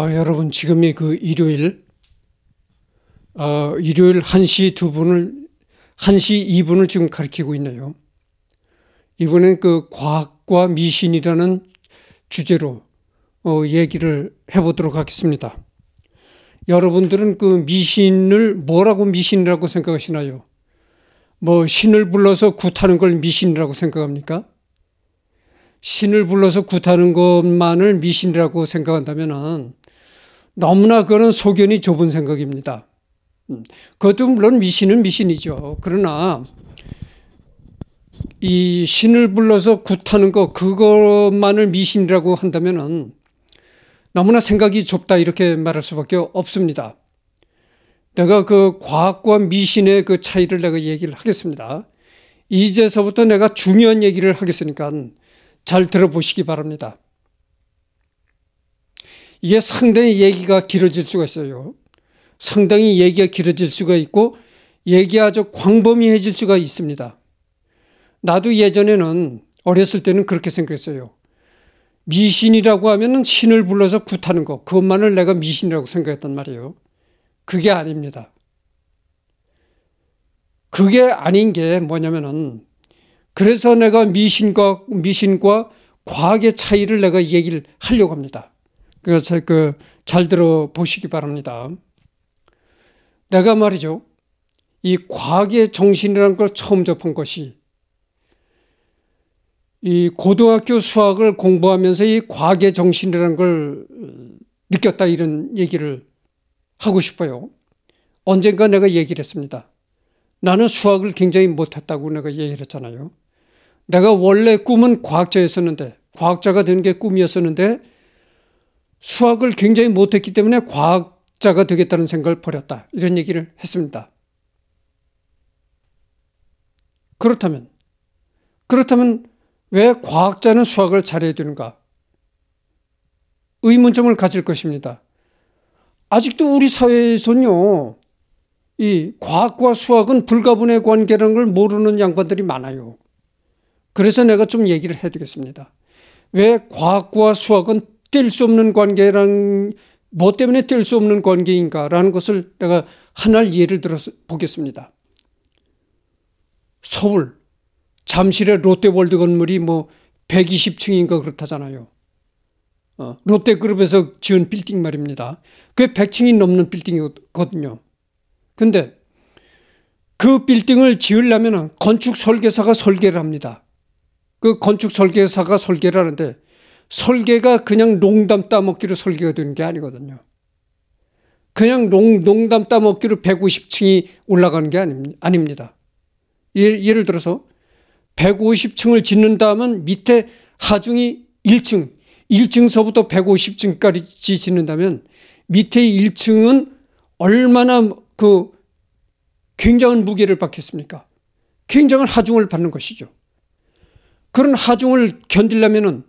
아, 여러분 지금이 그 일요일 아, 일요일 1시 2분을 1시 2분을 지금 가리키고 있네요. 이번엔 그 과학과 미신이라는 주제로 어, 얘기를 해보도록 하겠습니다. 여러분들은 그 미신을 뭐라고 미신이라고 생각하시나요? 뭐 신을 불러서 굿하는 걸 미신이라고 생각합니까? 신을 불러서 굿하는 것만을 미신이라고 생각한다면 너무나 그런 소견이 좁은 생각입니다. 음, 그것도 물론 미신은 미신이죠. 그러나 이 신을 불러서 굿하는 것 그것만을 미신이라고 한다면 너무나 생각이 좁다 이렇게 말할 수밖에 없습니다. 내가 그 과학과 미신의 그 차이를 내가 얘기를 하겠습니다. 이제서부터 내가 중요한 얘기를 하겠으니까 잘 들어보시기 바랍니다. 이게 상당히 얘기가 길어질 수가 있어요. 상당히 얘기가 길어질 수가 있고 얘기 아주 광범위해질 수가 있습니다. 나도 예전에는 어렸을 때는 그렇게 생각했어요. 미신이라고 하면 신을 불러서 굿하는 것 그것만을 내가 미신이라고 생각했단 말이에요. 그게 아닙니다. 그게 아닌 게 뭐냐면은 그래서 내가 미신과 미신과 과학의 차이를 내가 얘기를 하려고 합니다. 그래서 그잘 들어 보시기 바랍니다. 내가 말이죠. 이 과학의 정신이라는 걸 처음 접한 것이 이 고등학교 수학을 공부하면서 이 과학의 정신이란걸 느꼈다 이런 얘기를 하고 싶어요. 언젠가 내가 얘기를 했습니다. 나는 수학을 굉장히 못했다고 내가 얘기를 했잖아요. 내가 원래 꿈은 과학자였었는데 과학자가 되는 게 꿈이었었는데 수학을 굉장히 못했기 때문에 과학자가 되겠다는 생각을 버렸다. 이런 얘기를 했습니다. 그렇다면, 그렇다면 왜 과학자는 수학을 잘해야 되는가? 의문점을 가질 것입니다. 아직도 우리 사회에서는요, 이 과학과 수학은 불가분의 관계라는 걸 모르는 양반들이 많아요. 그래서 내가 좀 얘기를 해두겠습니다. 왜 과학과 수학은 뗄수 없는 관계라뭐 때문에 뗄 수 없는 관계인가라는 것을 내가 하나를 예를 들어 서 보겠습니다. 서울 잠실의 롯데월드 건물이 뭐 120층인가 그렇다잖아요. 어, 롯데그룹에서 지은 빌딩 말입니다. 그게 100층이 넘는 빌딩이거든요. 근데 그 빌딩을 지으려면 건축 설계사가 설계를 합니다. 그 건축 설계사가 설계를 하는데 설계가 그냥 농담 따먹기로 설계가 되는 게 아니거든요. 그냥 농, 농담 따먹기로 150층이 올라가는 게 아닙, 니다 예를, 예를 들어서 150층을 짓는 다음은 밑에 하중이 1층, 1층서부터 150층까지 짓는다면 밑에 1층은 얼마나 그 굉장한 무게를 받겠습니까? 굉장한 하중을 받는 것이죠. 그런 하중을 견디려면은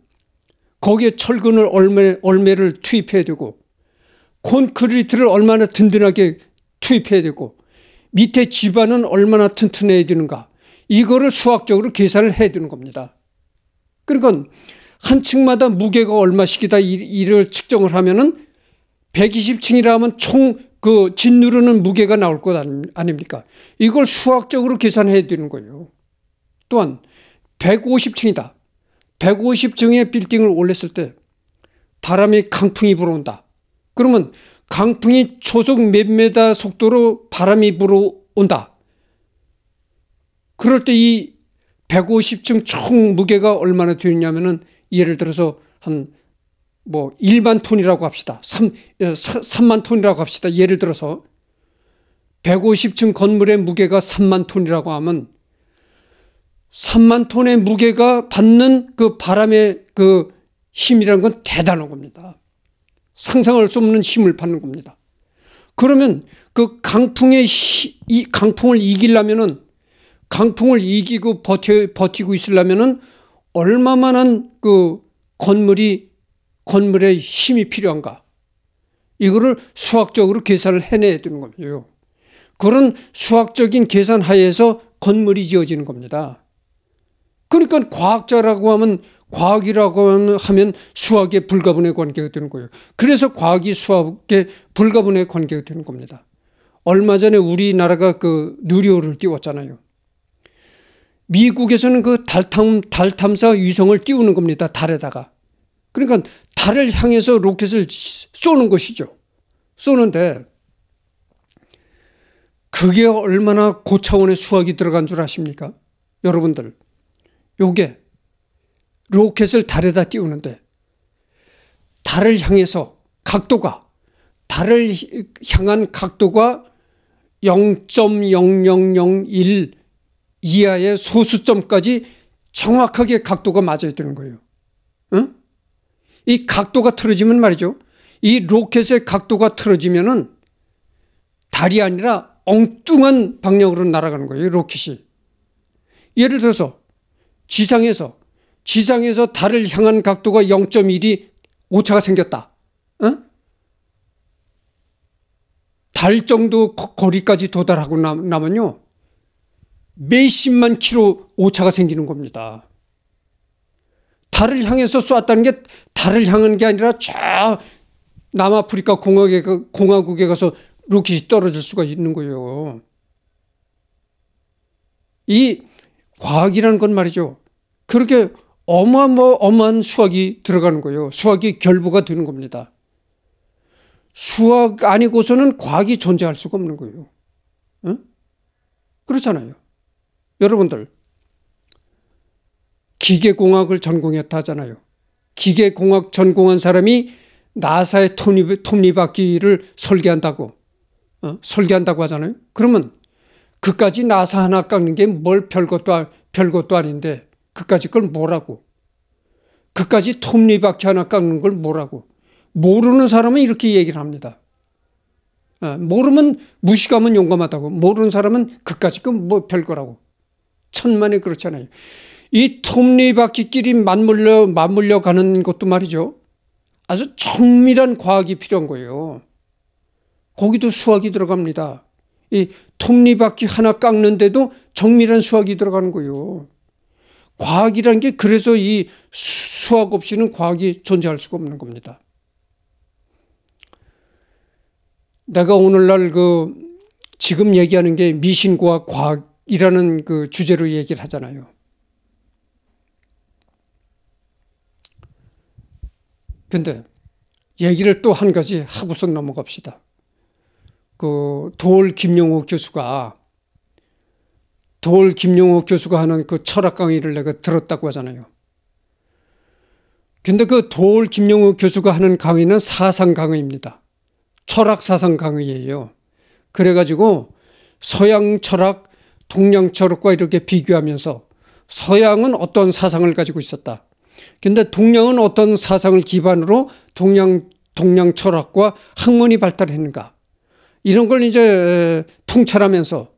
거기에 철근을 얼매 얼마를 투입해야 되고 콘크리트를 얼마나 든든하게 투입해야 되고 밑에 집안은 얼마나 튼튼해야 되는가 이거를 수학적으로 계산을 해야 되는 겁니다. 그러니까 한 층마다 무게가 얼마씩이다 이를 측정을 하면은 120층이라 하면 총 그 짓누르는 무게가 나올 것 아닙니까? 이걸 수학적으로 계산해야 되는 거예요. 또한 150층이다. 150층의 빌딩을 올렸을 때 바람이 강풍이 불어온다. 그러면 강풍이 초속 몇 메다 속도로 바람이 불어온다. 그럴 때 이 150층 총 무게가 얼마나 되느냐면은 예를 들어서 한 뭐 1만 톤이라고 합시다. 3, 3만 어, 톤이라고 합시다. 예를 들어서 150층 건물의 무게가 3만 톤이라고 하면 3만 톤의 무게가 받는 그 바람의 그 힘이라는 건 대단한 겁니다. 상상할 수 없는 힘을 받는 겁니다. 그러면 그 강풍의 이 강풍을 이기려면은 강풍을 이기고 버텨, 버티고 있으려면은 얼마만한 그 건물이 건물의 힘이 필요한가? 이거를 수학적으로 계산을 해내야 되는 겁니다. 그런 수학적인 계산 하에서 건물이 지어지는 겁니다. 그러니까 과학자라고 하면 과학이라고 하면 수학의 불가분의 관계가 되는 거예요. 그래서 과학이 수학의 불가분의 관계가 되는 겁니다. 얼마 전에 우리나라가 그 누리호를 띄웠잖아요. 미국에서는 그 달탐, 달 탐사 위성을 띄우는 겁니다. 달에다가. 그러니까 달을 향해서 로켓을 쏘는 것이죠. 쏘는데 그게 얼마나 고차원의 수학이 들어간 줄 아십니까? 여러분들. 요게 로켓을 달에다 띄우는데 달을 향해서 각도가 달을 향한 각도가 0.0001 이하의 소수점까지 정확하게 각도가 맞아야 되는 거예요. 응? 이 각도가 틀어지면 말이죠. 이 로켓의 각도가 틀어지면은 달이 아니라 엉뚱한 방향으로 날아가는 거예요. 로켓이. 예를 들어서 지상에서 지상에서 달을 향한 각도가 0.1이 오차가 생겼다. 어? 달 정도 거리까지 도달하고 나면요. 몇십만 키로 오차가 생기는 겁니다. 달을 향해서 쏘았다는게 달을 향한 게 아니라 쫙 남아프리카 공화국에, 공화국에 가서 로켓이 떨어질 수가 있는 거예요. 이 과학이라는 건 말이죠. 그렇게 어마어마한 수학이 들어가는 거예요. 수학이 결부가 되는 겁니다. 수학 아니고서는 과학이 존재할 수가 없는 거예요. 응? 그렇잖아요. 여러분들 기계공학을 전공했다 잖아요 기계공학 전공한 사람이 나사의 톱니, 톱니바퀴를 설계한다고 어? 설계한다고 하잖아요. 그러면 그까지 나사 하나 깎는 게 뭘 별것도 아, 별것도 아닌데 그까지 걸 뭐라고? 그까지 톱니바퀴 하나 깎는 걸 뭐라고? 모르는 사람은 이렇게 얘기를 합니다. 어, 모르면 무식하면 용감하다고 모르는 사람은 그까지 건뭐 별거라고 천만에 그렇잖아요. 이 톱니바퀴끼리 맞물려 맞물려 가는 것도 말이죠. 아주 정밀한 과학이 필요한 거예요. 거기도 수학이 들어갑니다. 이 톱니바퀴 하나 깎는데도 정밀한 수학이 들어가는 거예요. 과학이라는 게 그래서 이 수학 없이는 과학이 존재할 수가 없는 겁니다. 내가 오늘날 그 지금 얘기하는 게 미신과 과학이라는 그 주제로 얘기를 하잖아요. 근데 얘기를 또 한 가지 하고서 넘어갑시다. 그 돌 김영호 교수가 돌 김용호 교수가 하는 그 철학 강의를 내가 들었다고 하잖아요. 근데 그돌 김용호 교수가 하는 강의는 사상 강의입니다. 철학 사상 강의예요. 그래가지고 서양 철학, 동양 철학과 이렇게 비교하면서 서양은 어떤 사상을 가지고 있었다. 근데 동양은 어떤 사상을 기반으로 동양, 동양 철학과 학문이 발달했는가. 이런 걸 이제 통찰하면서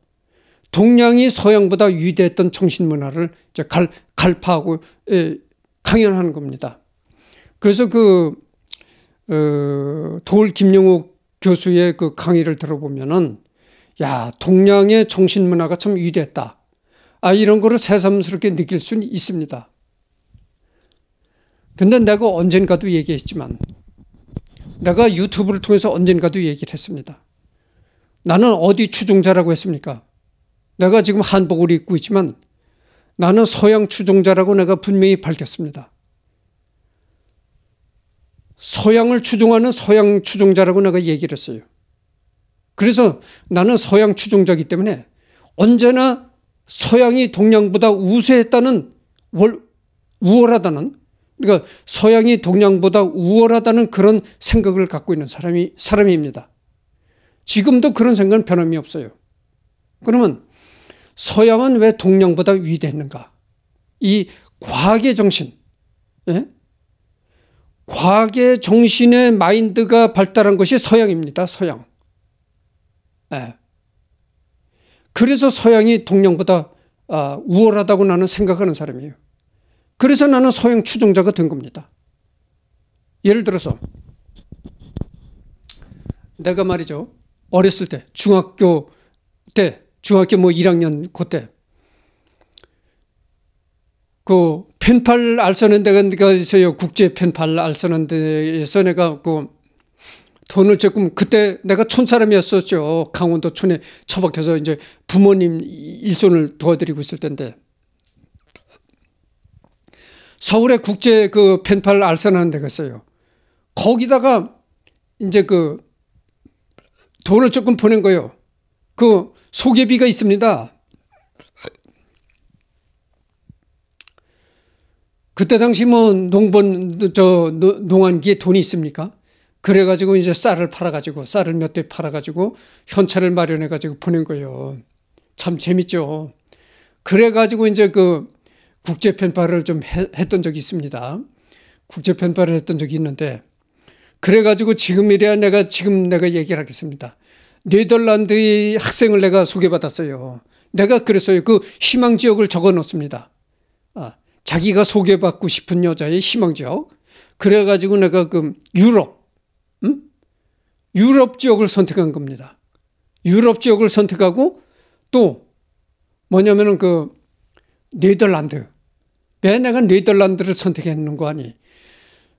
동양이 서양보다 위대했던 정신 문화를 이제 갈, 갈파하고 예, 강연하는 겁니다. 그래서 그 어, 도울 김영욱 교수의 그 강의를 들어보면은 야 동양의 정신 문화가 참 위대했다. 아 이런 거를 새삼스럽게 느낄 수는 있습니다. 근데 내가 언젠가도 얘기했지만 내가 유튜브를 통해서 언젠가도 얘기를 했습니다. 나는 어디 추종자라고 했습니까? 내가 지금 한복을 입고 있지만 나는 서양 추종자라고 내가 분명히 밝혔습니다. 서양을 추종하는 서양 추종자라고 내가 얘기를 했어요. 그래서 나는 서양 추종자이기 때문에 언제나 서양이 동양보다 우세했다는 월, 우월하다는 그러니까 서양이 동양보다 우월하다는 그런 생각을 갖고 있는 사람이 사람입니다. 지금도 그런 생각은 변함이 없어요. 그러면 서양은 왜 동양보다 위대했는가? 이 과학의 정신, 예? 과학의 정신의 마인드가 발달한 것이 서양입니다. 서양. 예. 그래서 서양이 동양보다 아, 우월하다고 나는 생각하는 사람이에요. 그래서 나는 서양 추종자가 된 겁니다. 예를 들어서 내가 말이죠. 어렸을 때 중학교 때 중학교 뭐 1학년 그때 그 펜팔 알선는 데가 그 있어요. 국제 펜팔 알선는 데에서 내가 그 돈을 조금 그때 내가 촌사람이었었죠. 강원도 촌에 처박혀서 이제 부모님 일손을 도와드리고 있을 텐데 서울의 국제 그 펜팔 알선하는 데가 있어요. 거기다가 이제 그 돈을 조금 보낸 거예요. 그 소개비가 있습니다. 그때 당시 뭐 농번 저 농한기에 돈이 있습니까? 그래가지고 이제 쌀을 팔아가지고 쌀을 몇 대 팔아가지고 현찰을 마련해가지고 보낸 거예요. 참 재밌죠. 그래가지고 이제 그 국제 편파를 좀 했던 적이 있습니다. 국제 편파를 했던 적이 있는데 그래가지고 지금이래야 내가 지금 내가 얘기를 하겠습니다. 네덜란드의 학생을 내가 소개받았어요. 내가 그랬어요. 그 희망 지역을 적어 놓습니다. 아, 자기가 소개받고 싶은 여자의 희망 지역. 그래가지고 내가 그 유럽, 음? 유럽 지역을 선택한 겁니다. 유럽 지역을 선택하고 또 뭐냐면은 그 네덜란드. 왜 내가 네덜란드를 선택했는 거 아니?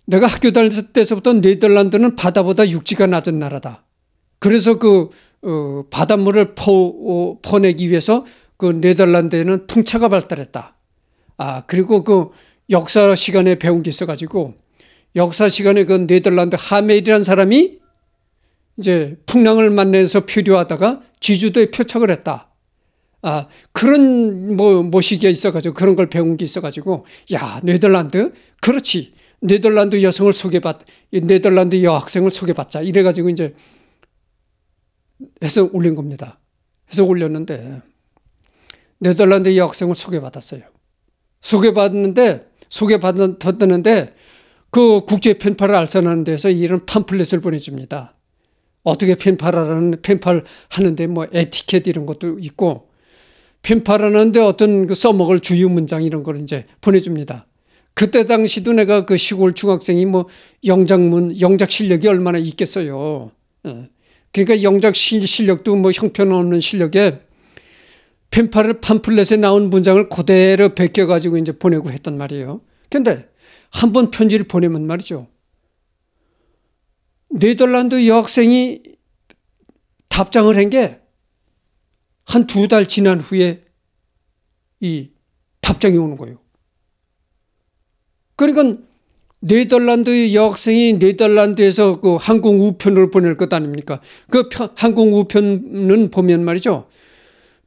내가 학교 다닐 때서부터 네덜란드는 바다보다 육지가 낮은 나라다. 그래서 그 어, 바닷물을 퍼, 어, 내기 위해서 그 네덜란드에는 풍차가 발달했다. 아 그리고 그 역사 시간에 배운 게 있어가지고 역사 시간에 그 네덜란드 하멜이라는 사람이 이제 풍랑을 만나서 표류하다가 지주도에 표착을 했다. 아 그런 뭐 모시기에 있어가지고 그런 걸 배운 게 있어가지고 야 네덜란드 그렇지 네덜란드 여성을 소개받 네덜란드 여학생을 소개받자 이래가지고 이제 해서 올린 겁니다. 해서 올렸는데 네덜란드 여 학생을 소개받았어요. 소개받는데 소개받았는데 그 국제 펜팔을 알선하는 데서 이런 팜플렛을 보내줍니다. 어떻게 펜팔하라는 펜팔 하는데 뭐 에티켓 이런 것도 있고 펜팔하는데 어떤 그 써먹을 주요 문장 이런 걸 이제 보내줍니다. 그때 당시도 내가 그 시골 중학생이 뭐 영작문 영작 실력이 얼마나 있겠어요. 예. 그러니까 영작 실력도 뭐 형편없는 실력에 펜팔을 팜플렛에 나온 문장을 그대로 베껴가지고 이제 보내고 했단 말이에요. 근데 한 번 편지를 보내면 말이죠. 네덜란드 여학생이 답장을 한 게 한 두 달 지난 후에 이 답장이 오는 거예요. 그러니까 네덜란드의 여학생이 네덜란드에서 그 항공 우편을 보낼 것 아닙니까? 그 편, 항공 우편은 보면 말이죠.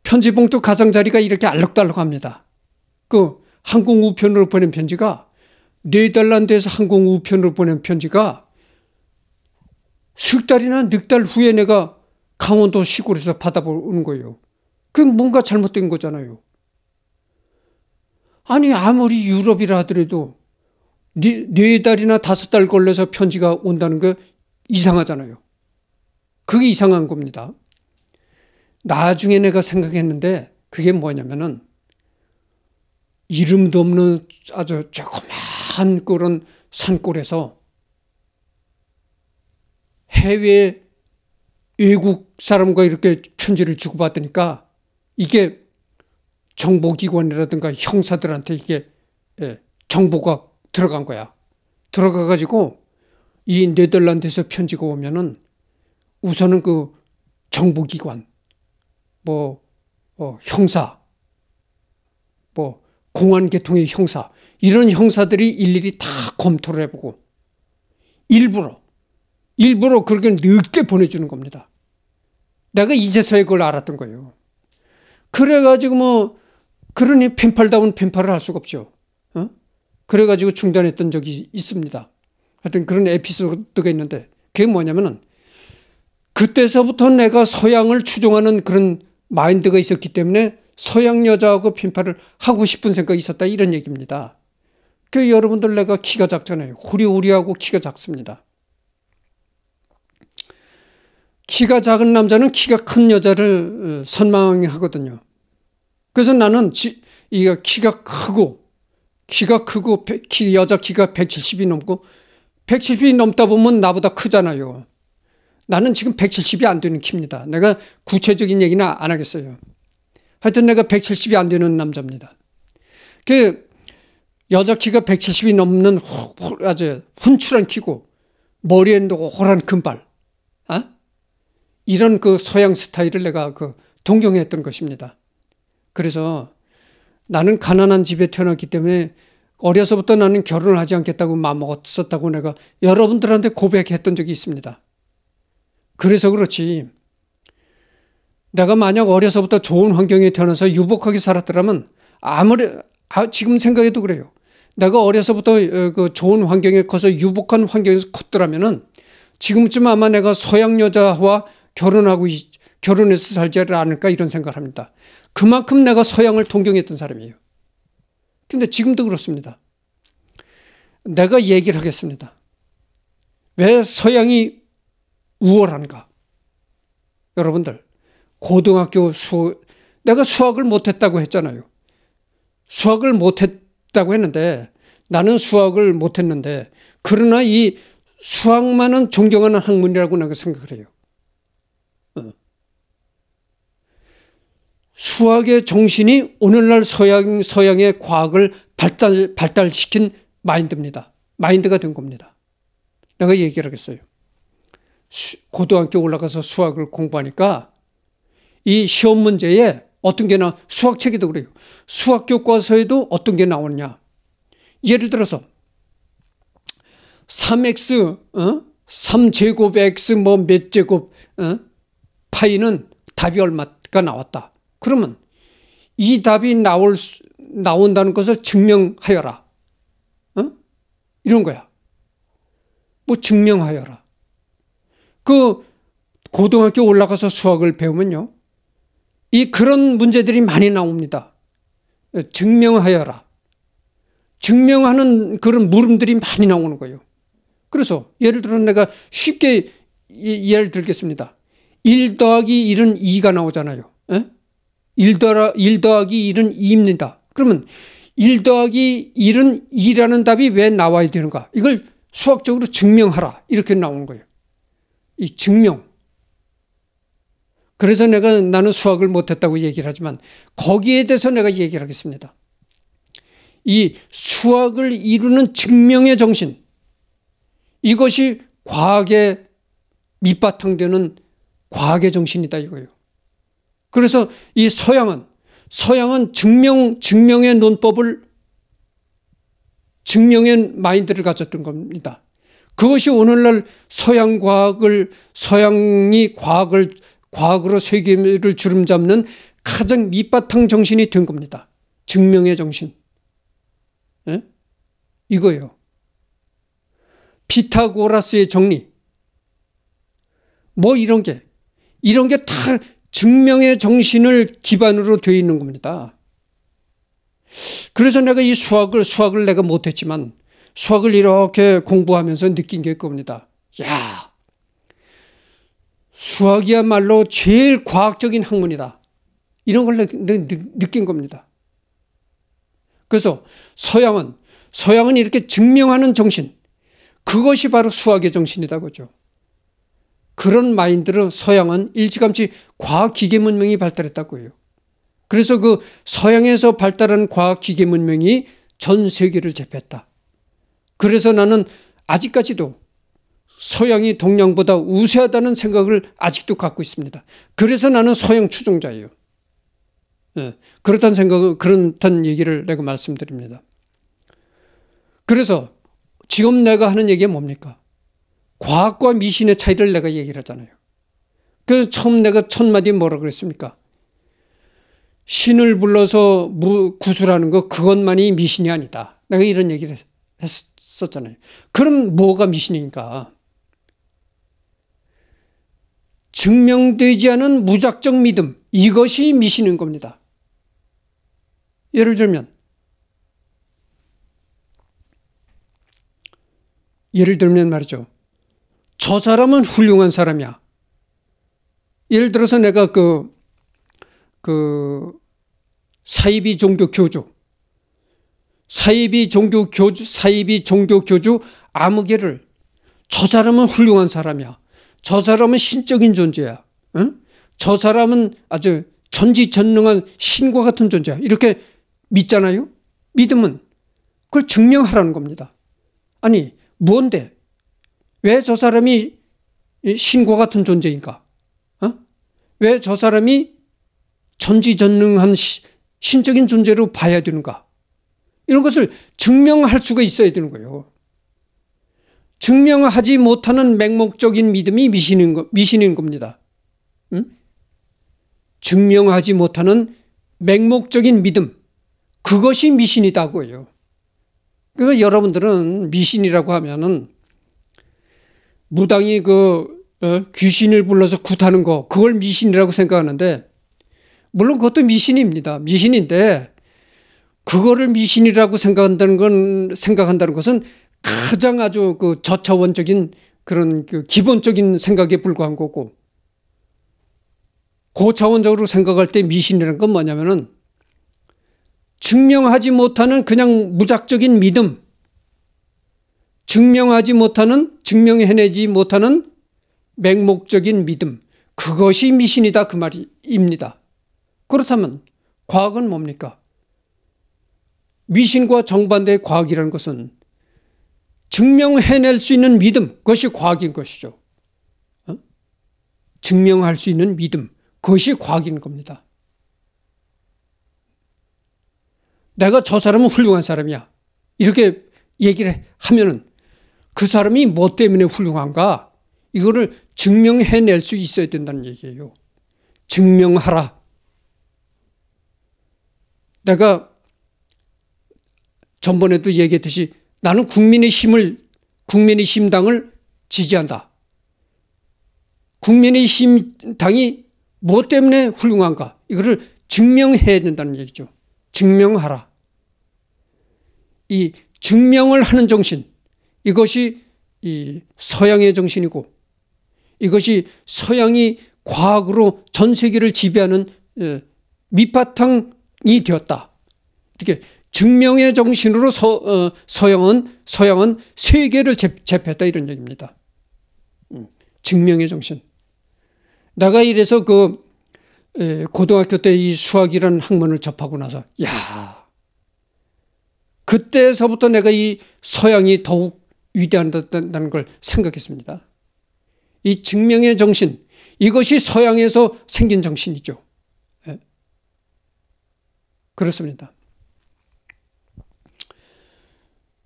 편지봉투 가장자리가 이렇게 알록달록합니다. 그 항공 우편으로 보낸 편지가 네덜란드에서 항공 우편으로 보낸 편지가 석 달이나 넉달 후에 내가 강원도 시골에서 받아보는 거예요. 그게 뭔가 잘못된 거잖아요. 아니 아무리 유럽이라 하더라도 네, 네 달이나 다섯 달 걸려서 편지가 온다는 게 이상하잖아요. 그게 이상한 겁니다. 나중에 내가 생각했는데 그게 뭐냐면은 이름도 없는 아주 조그만 그런 산골에서 해외 외국 사람과 이렇게 편지를 주고받으니까 이게 정보기관이라든가 형사들한테 이게 예, 정보가 들어간 거야. 들어가 가지고 이 네덜란드에서 편지가 오면은 우선은 그 정부기관, 뭐, 어, 형사, 뭐, 공안계통의 형사, 이런 형사들이 일일이 다 검토를 해보고 일부러, 일부러 그렇게 늦게 보내주는 겁니다. 내가 이제서야 그걸 알았던 거예요. 그래가지고 뭐, 그러니 펜팔다운 펜팔을 할 수가 없죠. 그래가지고 중단했던 적이 있습니다. 하여튼 그런 에피소드가 있는데 그게 뭐냐면은 그때서부터 내가 서양을 추종하는 그런 마인드가 있었기 때문에 서양 여자하고 핀팔을 하고 싶은 생각이 있었다 이런 얘기입니다. 그 여러분들 내가 키가 작잖아요. 호리호리하고 키가 작습니다. 키가 작은 남자는 키가 큰 여자를 어, 선망하거든요. 그래서 나는 지, 이가 키가 크고 키가 크고 키, 여자 키가 170이 넘고 170이 넘다 보면 나보다 크잖아요. 나는 지금 170이 안 되는 키입니다. 내가 구체적인 얘기는 안 하겠어요. 하여튼 내가 170이 안 되는 남자입니다. 그 여자 키가 170이 넘는 후, 후, 아주 훈출한 키고 머리에 노란 금발. 아? 이런 그 서양 스타일을 내가 그 동경했던 것입니다. 그래서 나는 가난한 집에 태어났기 때문에 어려서부터 나는 결혼을 하지 않겠다고 마음먹었었다고 내가 여러분들한테 고백했던 적이 있습니다. 그래서 그렇지. 내가 만약 어려서부터 좋은 환경에 태어나서 유복하게 살았더라면 아무리 아, 지금 생각해도 그래요. 내가 어려서부터 어, 그 좋은 환경에 커서 유복한 환경에서 컸더라면은 지금쯤 아마 내가 서양 여자와 결혼하고 있, 결혼해서 살지를 않을까 이런 생각을 합니다. 그만큼 내가 서양을 동경했던 사람이에요. 근데 지금도 그렇습니다. 내가 얘기를 하겠습니다. 왜 서양이 우월한가? 여러분들, 고등학교 수, 내가 수학을 못했다고 했잖아요. 수학을 못했다고 했는데 나는 수학을 못했는데 그러나 이 수학만은 존경하는 학문이라고 내가 생각을 해요. 수학의 정신이 오늘날 서양, 서양의 과학을 발달, 발달시킨 마인드입니다. 마인드가 된 겁니다. 내가 얘기를 하겠어요. 수, 고등학교 올라가서 수학을 공부하니까 이 시험 문제에 어떤 게 나, 수학책에도 그래요. 수학 교과서에도 어떤 게 나오느냐. 예를 들어서 3x, 어? 3제곱 x 뭐몇 제곱 어? 파이는 답이 얼마가 나왔다. 그러면 이 답이 나올 수, 나온다는 것을 증명하여라. 어? 이런 거야. 뭐 증명하여라. 그 고등학교 올라가서 수학을 배우면요. 이 그런 문제들이 많이 나옵니다. 증명하여라. 증명하는 그런 물음들이 많이 나오는 거예요. 그래서 예를 들어 내가 쉽게 예를 들겠습니다. 1 더하기 1은 2가 나오잖아요. 1 더하기 1은 2입니다. 그러면 1 더하기 1은 2라는 답이 왜 나와야 되는가? 이걸 수학적으로 증명하라. 이렇게 나오 거예요. 이 증명. 그래서 내가 나는 수학을 못했다고 얘기를 하지만 거기에 대해서 내가 얘기를 하겠습니다. 이 수학을 이루는 증명의 정신. 이것이 과학의 밑바탕 되는 과학의 정신이다 이거예요. 그래서 이 서양은 서양은 증명 증명의 논법을 증명의 마인드를 가졌던 겁니다. 그것이 오늘날 서양 과학을 서양이 과학을 과학으로 세계를 주름잡는 가장 밑바탕 정신이 된 겁니다. 증명의 정신. 예? 이거요 피타고라스의 정리. 뭐 이런 게 이런 게다 증명의 정신을 기반으로 되어 있는 겁니다. 그래서 내가 이 수학을 수학을 내가 못했지만 수학을 이렇게 공부하면서 느낀 게 겁니다. 야, 수학이야말로 제일 과학적인 학문이다. 이런 걸 느낀 겁니다. 그래서 서양은 서양은 이렇게 증명하는 정신 그것이 바로 수학의 정신이다 그죠. 그런 마인드로 서양은 일찌감치 과학 기계 문명이 발달했다고요. 그래서 그 서양에서 발달한 과학 기계 문명이 전 세계를 제패했다. 그래서 나는 아직까지도 서양이 동양보다 우세하다는 생각을 아직도 갖고 있습니다. 그래서 나는 서양 추종자예요. 네, 그렇단 생각은 그렇단 얘기를 내가 말씀드립니다. 그래서 지금 내가 하는 얘기가 뭡니까? 과학과 미신의 차이를 내가 얘기를 하잖아요. 그 처음 내가 첫 마디 뭐라 그랬습니까? 신을 불러서 구술하는 거 그것만이 미신이 아니다. 내가 이런 얘기를 했었잖아요. 그럼 뭐가 미신입니까 증명되지 않은 무작정 믿음 이것이 미신인 겁니다. 예를 들면 예를 들면 말이죠. 저 사람은 훌륭한 사람이야. 예를 들어서 내가 그, 그, 사이비 종교 교주, 사이비 종교 교주, 사이비 종교 교주 아무개를 저 사람은 훌륭한 사람이야. 저 사람은 신적인 존재야. 응? 저 사람은 아주 전지전능한 신과 같은 존재야. 이렇게 믿잖아요. 믿음은 그걸 증명하라는 겁니다. 아니, 뭔데? 왜저 사람이 신과 같은 존재인가? 어? 왜저 사람이 전지전능한 시, 신적인 존재로 봐야 되는가? 이런 것을 증명할 수가 있어야 되는 거예요. 증명하지 못하는 맹목적인 믿음이 미신인, 거, 미신인 겁니다. 응? 증명하지 못하는 맹목적인 믿음, 그것이 미신이다고요. 그러니까 여러분들은 미신이라고 하면은 무당이 그 어? 귀신을 불러서 굿하는 거 그걸 미신이라고 생각하는데 물론 그것도 미신입니다. 미신인데 그거를 미신이라고 생각한다는 건 생각한다는 것은 가장 아주 그 저차원적인 그런 그 기본적인 생각에 불과한 거고 고차원적으로 생각할 때 미신이라는 건 뭐냐면은 증명하지 못하는 그냥 무작적인 믿음 증명하지 못하는 증명해내지 못하는 맹목적인 믿음 그것이 미신이다 그 말입니다. 그렇다면 과학은 뭡니까? 미신과 정반대의 과학이라는 것은 증명해낼 수 있는 믿음 그것이 과학인 것이죠. 어? 증명할 수 있는 믿음 그것이 과학인 겁니다. 내가 저 사람은 훌륭한 사람이야. 이렇게 얘기를 하면은 그 사람이 뭐 때문에 훌륭한가? 이거를 증명해낼 수 있어야 된다는 얘기예요. 증명하라. 내가 전번에도 얘기했듯이 나는 국민의 힘을, 국민의 힘당을 지지한다. 국민의 힘당이뭐 때문에 훌륭한가? 이거를 증명해야 된다는 얘기죠. 증명하라. 이 증명을 하는 정신, 이것이 이 서양의 정신이고 이것이 서양이 과학으로 전 세계를 지배하는 예, 밑바탕이 되었다. 이렇게 증명의 정신으로 서, 어, 서양은 서양은 세계를 접했다 이런 얘기입니다. 음, 증명의 정신. 내가 이래서 그 예, 고등학교 때 이 수학이라는 학문을 접하고 나서 야 그때서부터 내가 이 서양이 더욱 위대한다는 걸 생각했습니다. 이 증명의 정신, 이것이 서양에서 생긴 정신이죠. 예. 그렇습니다.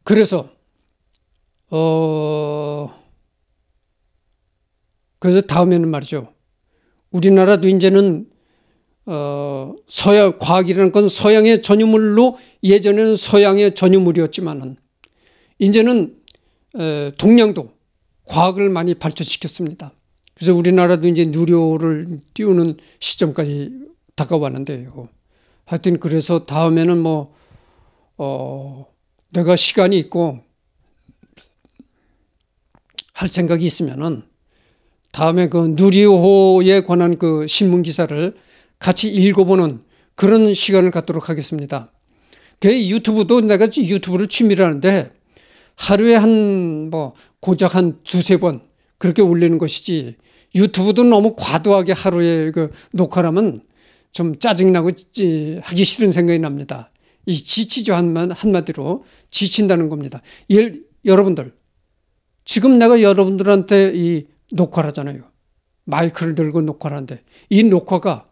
그래서 어 그래서 다음에는 말이죠. 우리나라도 이제는 어 서양 과학이라는 건 서양의 전유물로 예전에는 서양의 전유물이었지만은 이제는 동양도 과학을 많이 발전시켰습니다. 그래서 우리나라도 이제 누료를 띄우는 시점까지 다가왔는데요. 하여튼 그래서 다음에는 뭐, 어, 내가 시간이 있고 할 생각이 있으면은 다음에 그 누리호에 관한 그 신문 기사를 같이 읽어보는 그런 시간을 갖도록 하겠습니다. 그 유튜브도 내가 유튜브를 취미로 하는데 하루에 한 뭐 고작 한 두세 번 그렇게 올리는 것이지 유튜브도 너무 과도하게 하루에 그 녹화라면 좀 짜증나고 하기 싫은 생각이 납니다. 이 지치죠 한마, 한마디로 지친다는 겁니다. 예, 여러분들 지금 내가 여러분들한테 이 녹화를 하잖아요. 마이크를 들고 녹화를 하는데 이 녹화가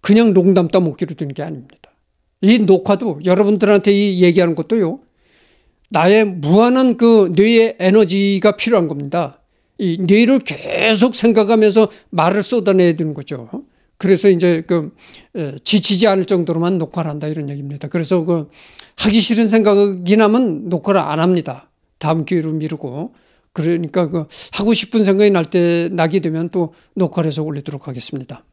그냥 농담 따먹기로 된 게 아닙니다. 이 녹화도 여러분들한테 이 얘기하는 것도요. 나의 무한한 그 뇌의 에너지가 필요한 겁니다. 이 뇌를 계속 생각하면서 말을 쏟아내야 되는 거죠. 그래서 이제 그 지치지 않을 정도로만 녹화를 한다 이런 얘기입니다. 그래서 그 하기 싫은 생각이 나면 녹화를 안 합니다. 다음 기회로 미루고 그러니까 그 하고 싶은 생각이 날 때 나게 되면 또 녹화를 해서 올리도록 하겠습니다.